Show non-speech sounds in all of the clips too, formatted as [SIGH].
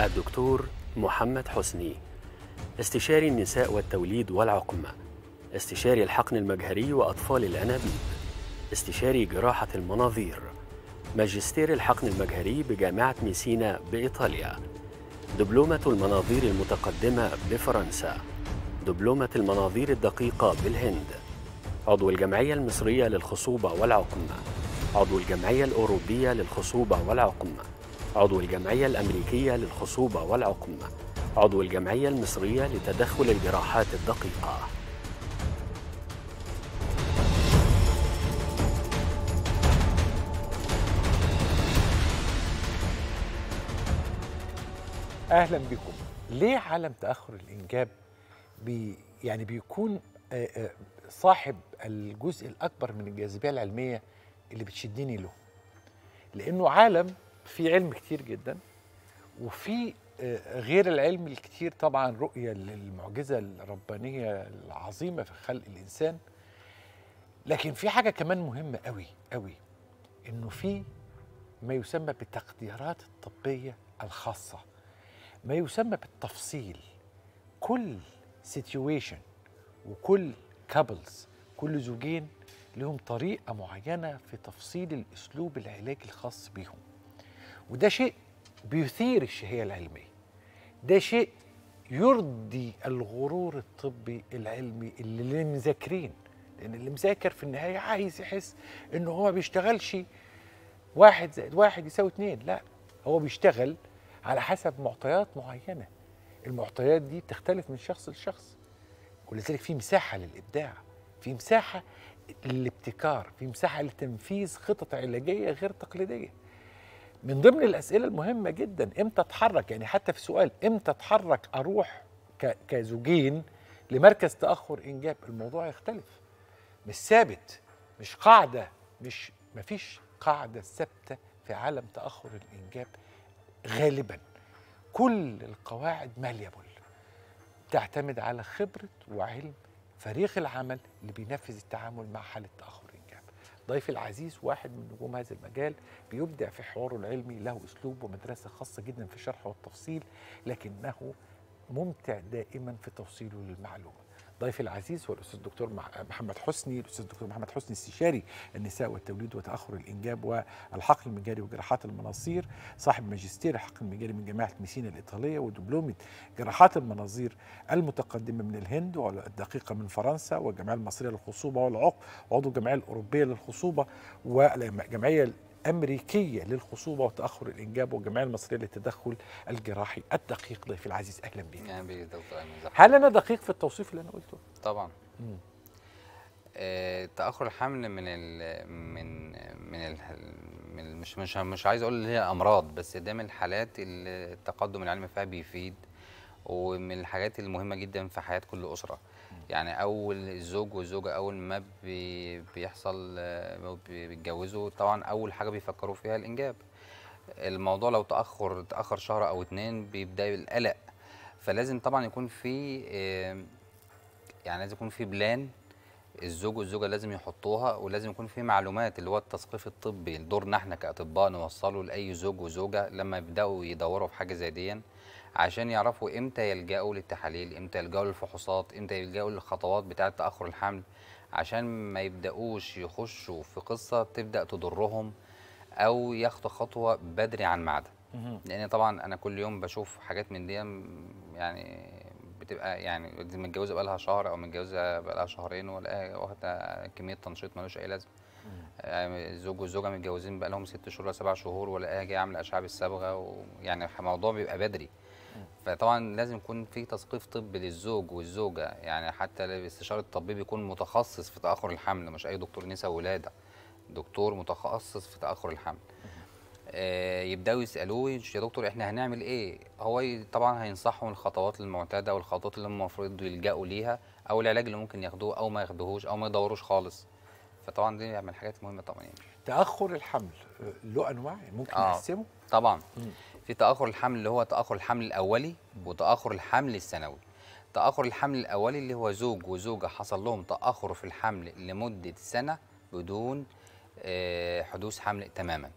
الدكتور محمد حسني استشاري النساء والتوليد والعقم استشاري الحقن المجهري وأطفال الأنابيب استشاري جراحة المناظير ماجستير الحقن المجهري بجامعة ميسينا بإيطاليا دبلومة المناظير المتقدمة بفرنسا دبلومة المناظير الدقيقة بالهند عضو الجمعية المصرية للخصوبة والعقم عضو الجمعية الأوروبية للخصوبة والعقم عضو الجمعية الأمريكية للخصوبة والعقم عضو الجمعية المصرية لتدخل الجراحات الدقيقة اهلا بكم ليه عالم تاخر الانجاب بي يعني بيكون آه، آه، صاحب الجزء الاكبر من الجاذبيه العلميه اللي بتشدني له لانه عالم في علم كتير جدا وفي آه، غير العلم الكتير طبعا رؤية للمعجزة الربانية العظيمة في خلق الإنسان لكن في حاجة كمان مهمة قوي قوي إنه في ما يسمى بالتقديرات الطبية الخاصة ما يسمى بالتفصيل كل سيتويشن وكل كابلز كل زوجين لهم طريقة معينة في تفصيل الأسلوب العلاجي الخاص بيهم وده شيء بيثير الشهية العلمية ده شيء يرضي الغرور الطبي العلمي اللي, اللي مذاكرين لأن اللي مذاكر في النهاية عايز يحس إن هو ما بيشتغلش واحد زائد واحد يساوي اتنين لا هو بيشتغل على حسب معطيات معينة المعطيات دي بتختلف من شخص لشخص ولذلك في مساحة للإبداع في مساحة للابتكار في مساحة لتنفيذ خطط علاجية غير تقليدية من ضمن الاسئله المهمه جدا امتى اتحرك يعني حتى في سؤال امتى اتحرك اروح كزوجين لمركز تاخر انجاب الموضوع يختلف مش ثابت مش قاعده مش مفيش قاعده ثابته في عالم تاخر الانجاب غالبا كل القواعد ماليبل تعتمد على خبره وعلم فريق العمل اللي بينفذ التعامل مع حاله تاخر ضيفي العزيز واحد من نجوم هذا المجال بيبدع في حواره العلمي له اسلوب ومدرسه خاصه جدا في الشرح والتفصيل لكنه ممتع دائما في توصيله للمعلومه ضيفي العزيز هو الاستاذ الدكتور محمد حسني الاستاذ الدكتور محمد حسني استشاري النساء والتوليد وتاخر الانجاب والحقن المجاري وجراحات المناصير صاحب ماجستير الحقن المجاري من جامعه ميسينا الايطاليه ودبلومه جراحات المناظير المتقدمه من الهند والدقيقه من فرنسا والجمعيه المصريه للخصوبه والعقد وعضو الجمعيه الاوروبيه للخصوبه والجمعيه أمريكية للخصوبة وتأخر الإنجاب والجمعية المصرية للتدخل الجراحي الدقيق ضيفي العزيز أهلا بك أهلا بك دكتور هل أنا دقيق في التوصيف اللي أنا قلته؟ طبعا مم. آه، تاخر الحمل من ال من من ال من مش مش مش عايز اقول اللي هي امراض بس ده من الحالات اللي التقدم العلمي فيها بيفيد ومن الحاجات المهمه جدا في حياه كل اسره يعني اول الزوج والزوجه اول ما بي بيحصل آه، بيتجوزوا طبعا اول حاجه بيفكروا فيها الانجاب الموضوع لو تاخر تاخر شهر او اتنين بيبدا القلق فلازم طبعا يكون في يعني لازم يكون في بلان الزوج والزوجه لازم يحطوها ولازم يكون في معلومات اللي هو التثقيف الطبي دورنا احنا كاطباء نوصله لاي زوج وزوجه لما يبداوا يدوروا في حاجه زي دي عشان يعرفوا امتى يلجأوا للتحاليل امتى يلجأوا للفحوصات امتى يلجأوا للخطوات بتاعة تأخر الحمل عشان ما يبدأوش يخشوا في قصة تبدأ تضرهم أو ياخدوا خطوة بدري عن معدة لأن طبعا أنا كل يوم بشوف حاجات من دي يعني بتبقى يعني متجوزه بقالها شهر او متجوزه بقالها شهرين ولا واخده كميه تنشيط ملوش اي لازمه يعني زوج وزوجه متجوزين بقى لهم ست شهور ولا سبع شهور ولا اجي اعمل اشعه بالصبغه ويعني الموضوع بيبقى بدري فطبعا لازم يكون في تثقيف طبي للزوج والزوجه يعني حتى الاستشاري الطبيب يكون متخصص في تاخر الحمل مش اي دكتور نساء ولاده دكتور متخصص في تاخر الحمل آه، يبداوا يسالوه يا دكتور احنا هنعمل ايه هو طبعا هينصحهم الخطوات المعتاده والخطوات اللي المفروض يلجاوا ليها او العلاج اللي ممكن ياخدوه او ما ياخدوهوش او ما يدوروش خالص فطبعا دي من الحاجات مهمه طبعا يعني. تاخر الحمل آه، له انواع يعني ممكن آه، نقسمه طبعا مم. في تاخر الحمل اللي هو تاخر الحمل الاولي وتاخر الحمل السنوي تاخر الحمل الاولي اللي هو زوج وزوجه حصل لهم تاخر في الحمل لمده سنه بدون آه، حدوث حمل تماما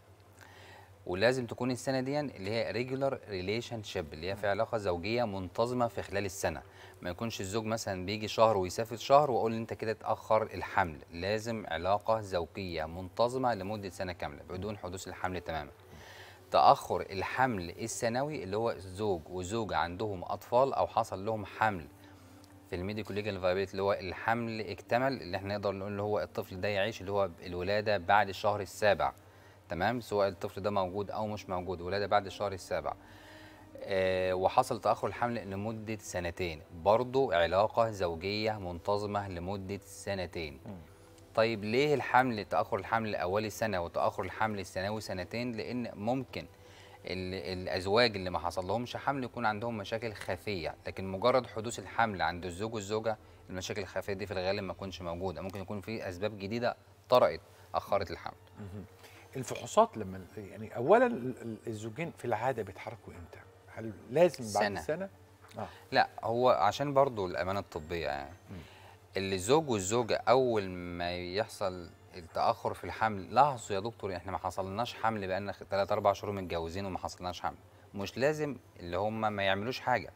ولازم تكون السنه دي اللي هي ريجولار ريليشن شيب اللي هي في علاقه زوجيه منتظمه في خلال السنه ما يكونش الزوج مثلا بيجي شهر ويسافر شهر واقول انت كده اتاخر الحمل لازم علاقه زوجيه منتظمه لمده سنه كامله بدون حدوث الحمل تماما تاخر الحمل السنوي اللي هو الزوج وزوجه عندهم اطفال او حصل لهم حمل في الميديكو ليجال اللي هو الحمل اكتمل اللي احنا نقدر نقول اللي هو الطفل ده يعيش اللي هو الولاده بعد الشهر السابع تمام سواء الطفل ده موجود او مش موجود ولاده بعد الشهر السابع آه، وحصل تاخر الحمل لمده سنتين برضه علاقه زوجيه منتظمه لمده سنتين طيب ليه الحمل تاخر الحمل الاولي سنه وتاخر الحمل الثانوي سنتين لان ممكن الازواج اللي ما حصل لهمش حمل يكون عندهم مشاكل خفيه لكن مجرد حدوث الحمل عند الزوج والزوجه المشاكل الخفيه دي في الغالب ما تكونش موجوده ممكن يكون في اسباب جديده طرأت اخرت الحمل الفحوصات لما يعني اولا الزوجين في العاده بيتحركوا امتى؟ هل لازم بعد سنة. سنه؟ آه. لا هو عشان برضو الامانه الطبيه يعني اللي الزوج والزوجه اول ما يحصل التاخر في الحمل لاحظوا يا دكتور احنا ما حصلناش حمل بقالنا ثلاث اربع شهور متجوزين وما حصلناش حمل مش لازم اللي هم ما يعملوش حاجه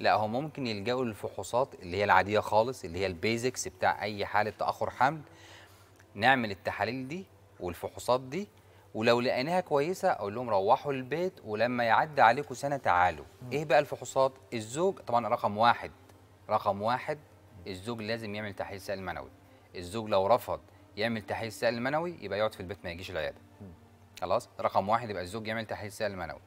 لا هو ممكن يلجأوا للفحوصات اللي هي العاديه خالص اللي هي البيزكس بتاع اي حاله تاخر حمل نعمل التحاليل دي والفحوصات دي ولو لقيناها كويسه اقول لهم روحوا البيت ولما يعدي عليكم سنه تعالوا ايه بقى الفحوصات الزوج طبعا رقم واحد رقم واحد الزوج لازم يعمل تحليل سائل منوي الزوج لو رفض يعمل تحليل سائل منوي يبقى يقعد في البيت ما يجيش العياده خلاص رقم واحد يبقى الزوج يعمل تحليل سائل منوي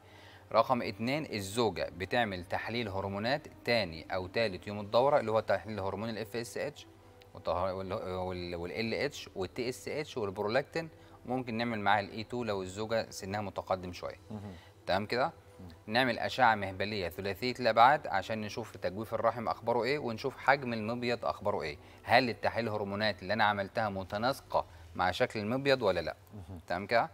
رقم اثنين الزوجه بتعمل تحليل هرمونات تاني او تالت يوم الدوره اللي هو تحليل هرمون الاف اس اتش وال اتش والتي اس اتش والبرولاكتين ممكن نعمل معاها الاي 2 لو الزوجه سنها متقدم شويه تمام كده نعمل اشعه مهبليه ثلاثيه الابعاد عشان نشوف تجويف الرحم اخباره ايه ونشوف حجم المبيض اخباره ايه هل التحاليل الهرمونات اللي انا عملتها متناسقه مع شكل المبيض ولا لا تمام كده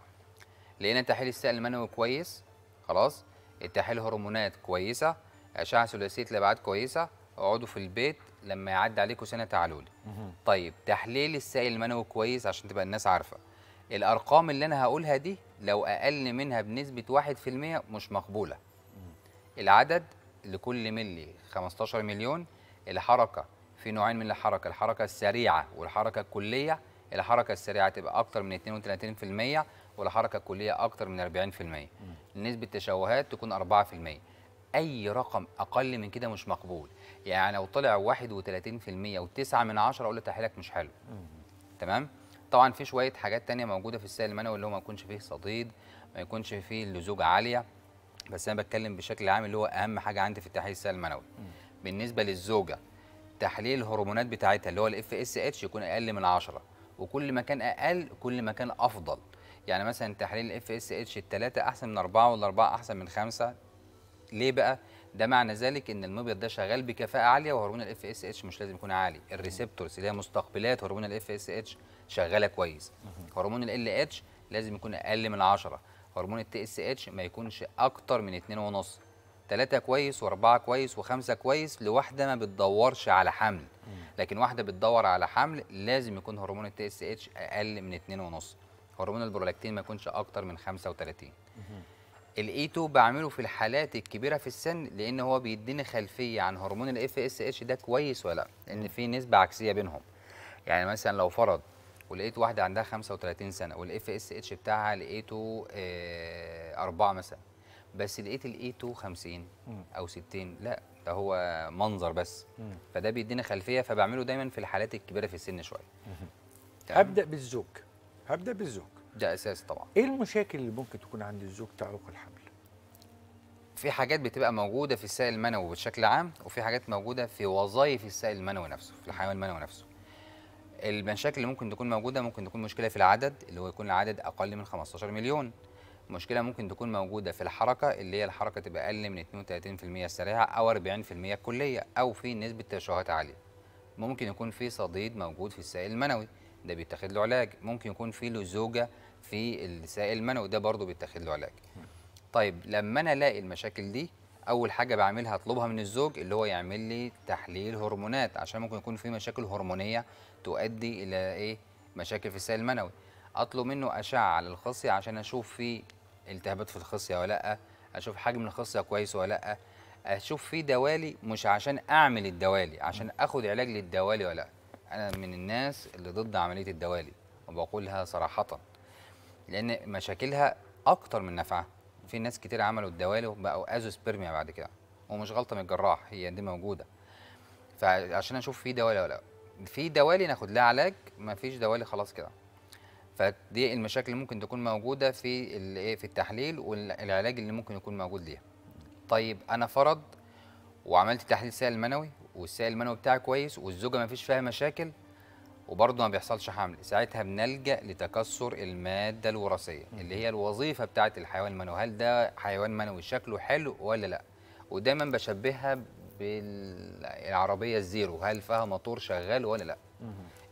لقينا تحليل السائل المنوي كويس خلاص التحاليل الهرمونات كويسه اشعه ثلاثيه الابعاد كويسه اقعدوا في البيت لما يعدي عليكم سنه تعالوا لي طيب تحليل السائل المنوي كويس عشان تبقى الناس عارفه الارقام اللي انا هقولها دي لو اقل منها بنسبه 1% مش مقبوله العدد لكل ملي 15 مليون الحركه في نوعين من الحركه الحركه السريعه والحركه الكليه الحركه السريعه تبقى اكتر من 32% والحركه الكليه اكتر من 40% نسبه التشوهات تكون 4% اي رقم اقل من كده مش مقبول يعني لو طلع 31% و9 من 10 اقول لك تحليلك مش حلو تمام طبعا في شويه حاجات تانية موجوده في السائل المنوي اللي هو ما يكونش فيه صديد ما يكونش فيه لزوج عاليه بس انا بتكلم بشكل عام اللي هو اهم حاجه عندي في التحليل السائل المنوي بالنسبه للزوجه تحليل الهرمونات بتاعتها اللي هو الاف اس اتش يكون اقل من 10 وكل ما كان اقل كل ما كان افضل يعني مثلا تحليل الاف اس اتش الثلاثه احسن من اربعه والاربعه احسن من خمسه ليه بقى؟ ده معنى ذلك ان المبيض ده شغال بكفاءه عاليه وهرمون الاف اس اتش مش لازم يكون عالي الريسبتورز اللي هي مستقبلات هرمون الاف اس اتش شغاله كويس هرمون ال ال اتش لازم يكون اقل من 10 هرمون التي اس اتش ما يكونش اكتر من 2.5 3 كويس و4 كويس و5 كويس لواحده ما بتدورش على حمل لكن واحده بتدور على حمل لازم يكون هرمون التي اس اتش اقل من 2.5 هرمون البرولاكتين ما يكونش اكتر من 35 الاي 2 بعمله في الحالات الكبيره في السن لان هو بيديني خلفيه عن هرمون الاف اس اتش ده كويس ولا لا لان في نسبه عكسيه بينهم يعني مثلا لو فرض ولقيت واحده عندها 35 سنه والاف اس اتش بتاعها لقيته آه، أربعة مثلا بس لقيت الاي 2 50 او 60 لا ده هو منظر بس فده بيدينا خلفيه فبعمله دايما في الحالات الكبيره في السن شويه هبدا بالزوج هبدا بالزوج ده اساس طبعا ايه المشاكل اللي ممكن تكون عند الزوج تعوق الحمل في حاجات بتبقى موجوده في السائل المنوي بشكل عام وفي حاجات موجوده في وظائف السائل المنوي نفسه في الحيوان المنوي نفسه المشاكل اللي ممكن تكون موجوده ممكن تكون مشكله في العدد اللي هو يكون العدد اقل من 15 مليون مشكله ممكن تكون موجوده في الحركه اللي هي الحركه تبقى اقل من 32% السريعه او 40% الكليه او في نسبه ترشحات عاليه ممكن يكون في صديد موجود في السائل المنوي ده بيتاخد له علاج ممكن يكون في لزوجه في السائل المنوي ده برضه بيتاخد له علاج طيب لما انا الاقي المشاكل دي اول حاجه بعملها اطلبها من الزوج اللي هو يعمل لي تحليل هرمونات عشان ممكن يكون في مشاكل هرمونيه تؤدي الى ايه مشاكل في السائل المنوي اطلب منه اشعه على الخصيه عشان اشوف في التهابات في الخصيه ولا لا اشوف حجم الخصيه كويس ولا لا اشوف في دوالي مش عشان اعمل الدوالي عشان اخد علاج للدوالي ولا لا انا من الناس اللي ضد عمليه الدوالي وبقولها صراحه لان مشاكلها اكتر من نفعها في ناس كتير عملوا وبقوا ازو ازوسبرميا بعد كده ومش غلطه من الجراح هي دي موجوده فعشان اشوف في دوالي ولا لا في دوالي ناخد لها علاج ما فيش دوالي خلاص كده فدي المشاكل اللي ممكن تكون موجوده في الايه في التحليل والعلاج اللي ممكن يكون موجود ليها طيب انا فرض وعملت تحليل سائل منوي والسائل المنوي بتاعي كويس والزوجه ما فيش فيها مشاكل وبرضه ما بيحصلش حمل ساعتها بنلجا لتكسر الماده الوراثيه اللي هي الوظيفه بتاعه الحيوان المنوي هل ده حيوان منوي شكله حلو ولا لا ودايما بشبهها بالعربيه الزيرو هل فيها موتور شغال ولا لا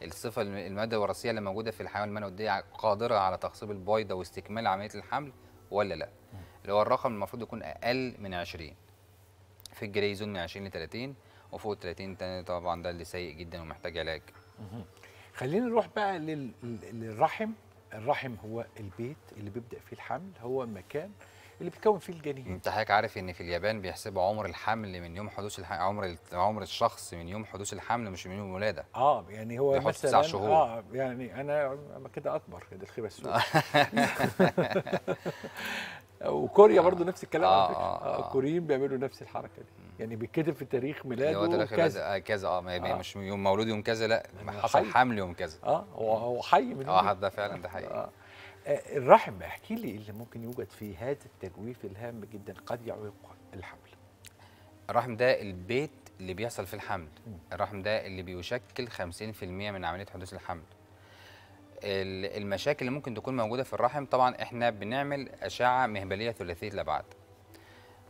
الصفه الماده الوراثيه اللي موجوده في الحيوان المنوي دي قادره على تخصيب البويضه واستكمال عمليه الحمل ولا لا اللي هو الرقم المفروض يكون اقل من 20 في الجريزون زون من 20 ل 30 وفوق 30 تاني طبعا ده اللي سيء جدا ومحتاج علاج خلينا نروح بقى لل... للرحم الرحم هو البيت اللي بيبدا فيه الحمل هو المكان اللي بيتكون فيه الجنين انت حضرتك عارف ان في اليابان بيحسبوا عمر الحمل من يوم حدوث الح... عمر عمر الشخص من يوم حدوث الحمل مش من يوم الولاده اه يعني هو مثلا تسع شهور اه يعني انا كده اكبر كده الخيبه السوداء [LAUGHS] وكوريا آه. برضو نفس الكلام آه. آه. آه. الكوريين بيعملوا نفس الحركه دي يعني بيتكتب في تاريخ ميلاده كذا آه، كذا آه،, اه مش يوم مولود يوم كذا لا يعني حصل حمل يوم كذا اه هو هو حي من اه ده فعلا ده حقيقي آه. آه، الرحم احكي لي إيه اللي ممكن يوجد في هذا التجويف الهام جدا قد يعوق الحمل الرحم ده البيت اللي بيحصل في الحمل الرحم ده اللي بيشكل 50% من عمليه حدوث الحمل المشاكل اللي ممكن تكون موجوده في الرحم طبعا احنا بنعمل اشعه مهبليه ثلاثيه الابعاد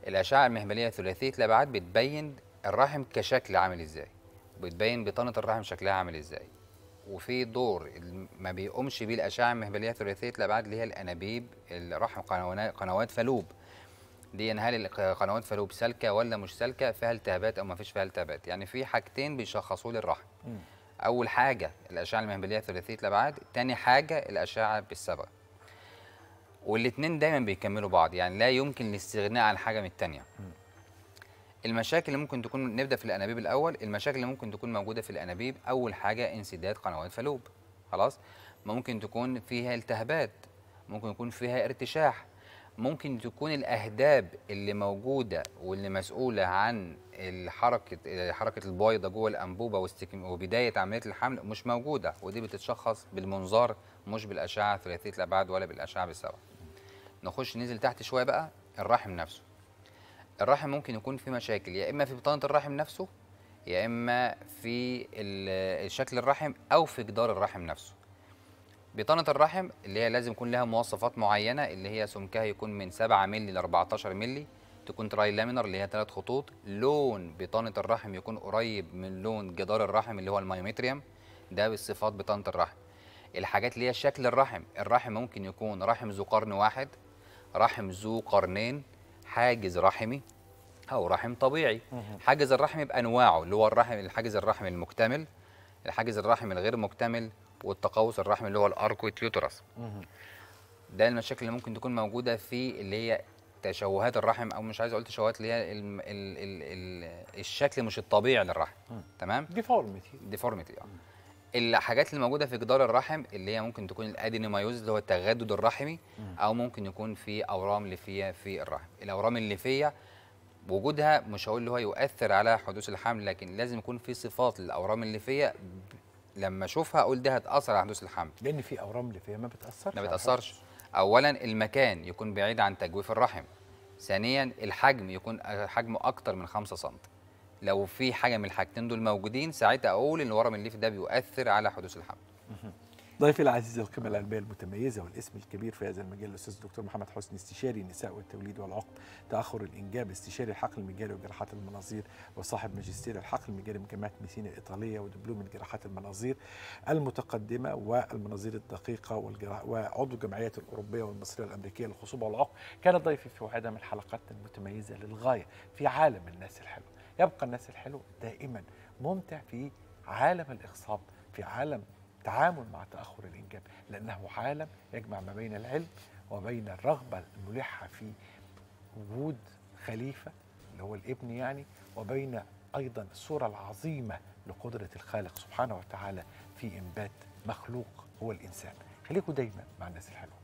الاشعه المهمليه ثلاثيه الابعاد بتبين الرحم كشكل عامل ازاي بتبين بطانه الرحم شكلها عامل ازاي وفي دور ما بيقومش بيه الاشعه المهبليه ثلاثيه الابعاد اللي هي الانابيب الرحم قنوات فالوب دي يعني هل قنوات فالوب سالكه ولا مش سالكه فيها التهابات او ما فيش فيها التهابات يعني في حاجتين بيشخصوا لي الرحم اول حاجه الاشعه المهبليه ثلاثيه الابعاد تاني حاجه الاشعه بالسبب والاثنين دايما بيكملوا بعض يعني لا يمكن الاستغناء عن حاجه من الثانيه المشاكل اللي ممكن تكون نبدا في الانابيب الاول المشاكل اللي ممكن تكون موجوده في الانابيب اول حاجه انسداد قنوات فالوب خلاص ممكن تكون فيها التهابات ممكن يكون فيها ارتشاح ممكن تكون الاهداب اللي موجوده واللي مسؤوله عن الحركه حركه البويضه جوه الانبوبه وبدايه عمليه الحمل مش موجوده ودي بتتشخص بالمنظار مش بالاشعه ثلاثيه الابعاد ولا بالاشعه بالسبعه نخش ننزل تحت شويه بقى الرحم نفسه الرحم ممكن يكون في مشاكل يا اما في بطانه الرحم نفسه يا اما في شكل الرحم او في جدار الرحم نفسه بطانه الرحم اللي هي لازم يكون لها مواصفات معينه اللي هي سمكها يكون من 7 مللي ل 14 مللي تكون تراي لامينر اللي هي ثلاث خطوط لون بطانه الرحم يكون قريب من لون جدار الرحم اللي هو المايومتريوم ده بالصفات بطانه الرحم الحاجات اللي هي شكل الرحم الرحم ممكن يكون رحم ذو قرن واحد رحم ذو قرنين حاجز رحمي او رحم طبيعي حاجز الرحم بانواعه اللي هو الرحم الحاجز الرحمي المكتمل الحاجز الرحمي الغير مكتمل والتقوس الرحمي اللي هو الاركويت يوترس ده المشاكل اللي ممكن تكون موجوده في اللي هي تشوهات الرحم او مش عايز اقول تشوهات اللي هي الـ الـ الـ الشكل مش الطبيعي للرحم تمام ديفورميتي ديفورميتي اه الحاجات اللي موجوده في جدار الرحم اللي هي ممكن تكون الادينومايوز اللي هو التغدد الرحمي او ممكن يكون في اورام ليفيه في الرحم الاورام الليفيه وجودها مش هقول اللي هو يؤثر على حدوث الحمل لكن لازم يكون في صفات للاورام الليفيه لما اشوفها اقول ده هتاثر على حدوث الحمل لان في اورام ليفيه ما بتاثرش ما بتاثرش اولا المكان يكون بعيد عن تجويف الرحم ثانيا الحجم يكون حجمه اكتر من 5 سم لو في حاجه من الحاجتين دول موجودين ساعتها اقول ان ورم الليف ده بيؤثر على حدوث الحمل ضيفي العزيز القيمة العلمية المتميزة والاسم الكبير في هذا المجال الأستاذ الدكتور محمد حسني استشاري النساء والتوليد والعقد تأخر الإنجاب استشاري الحقل المجالي وجراحات المناظير وصاحب ماجستير الحقل المجالي من جامعة ميسينا الإيطالية ودبلوم جراحات المناظير المتقدمة والمناظير الدقيقة وعضو الجمعيات الأوروبية والمصرية والأمريكية للخصوبة والعقد كان ضيفي في واحدة من الحلقات المتميزة للغاية في عالم الناس الحلوة يبقى الناس الحلو دائما ممتع في عالم الإخصاب في عالم التعامل مع تأخر الإنجاب لأنه عالم يجمع ما بين العلم وبين الرغبة الملحة في وجود خليفة اللي هو الابن يعني وبين أيضا الصورة العظيمة لقدرة الخالق سبحانه وتعالى في إنبات مخلوق هو الإنسان خليكوا دايما مع الناس الحلوة